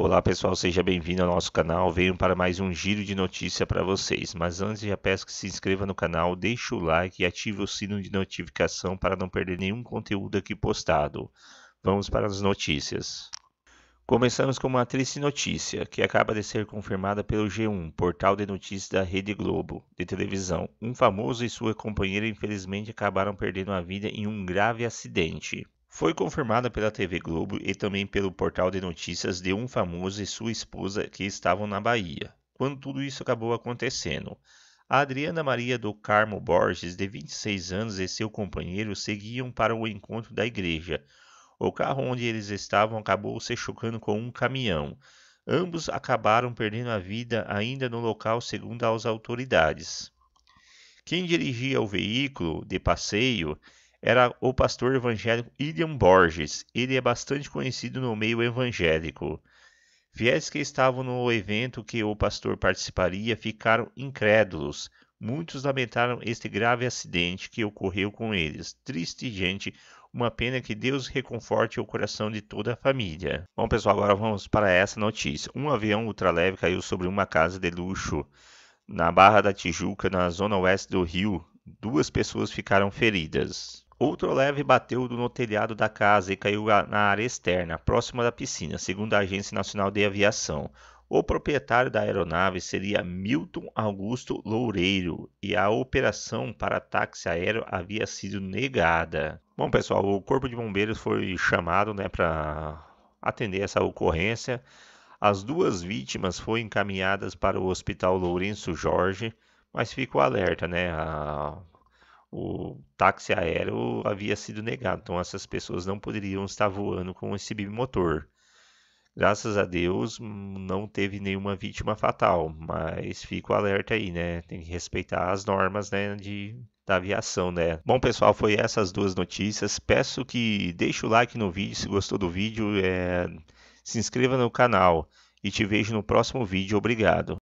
Olá pessoal, seja bem-vindo ao nosso canal. Venho para mais um giro de notícia para vocês. Mas antes já peço que se inscreva no canal, deixe o like e ative o sino de notificação para não perder nenhum conteúdo aqui postado. Vamos para as notícias. Começamos com uma triste notícia que acaba de ser confirmada pelo G1, portal de notícias da Rede Globo de televisão. Um famoso e sua companheira infelizmente acabaram perdendo a vida em um grave acidente foi confirmada pela TV Globo e também pelo portal de notícias de um famoso e sua esposa que estavam na Bahia, quando tudo isso acabou acontecendo. A Adriana Maria do Carmo Borges, de 26 anos, e seu companheiro seguiam para o encontro da igreja. O carro onde eles estavam acabou se chocando com um caminhão. Ambos acabaram perdendo a vida ainda no local, segundo as autoridades. Quem dirigia o veículo de passeio era o pastor evangélico William Borges. Ele é bastante conhecido no meio evangélico. Fiéis que estavam no evento que o pastor participaria ficaram incrédulos. Muitos lamentaram este grave acidente que ocorreu com eles. Triste gente, uma pena que Deus reconforte o coração de toda a família. Bom, pessoal, agora vamos para essa notícia. Um avião ultraleve caiu sobre uma casa de luxo na Barra da Tijuca, na zona oeste do Rio. Duas pessoas ficaram feridas. Outro leve bateu no telhado da casa e caiu na área externa, próxima da piscina, segundo a Agência Nacional de Aviação. O proprietário da aeronave seria Milton Augusto Loureiro e a operação para táxi aéreo havia sido negada. Bom, pessoal, o Corpo de Bombeiros foi chamado né, para atender essa ocorrência. As duas vítimas foram encaminhadas para o Hospital Lourenço Jorge, mas fico alerta, né? A o táxi aéreo havia sido negado, então essas pessoas não poderiam estar voando com esse bimotor. Graças a Deus não teve nenhuma vítima fatal, mas fica o alerta aí, né? Tem que respeitar as normas, né, de da aviação, né? Bom, pessoal, foi essas duas notícias. Peço que deixe o like no vídeo se gostou do vídeo, é... se inscreva no canal e te vejo no próximo vídeo. Obrigado.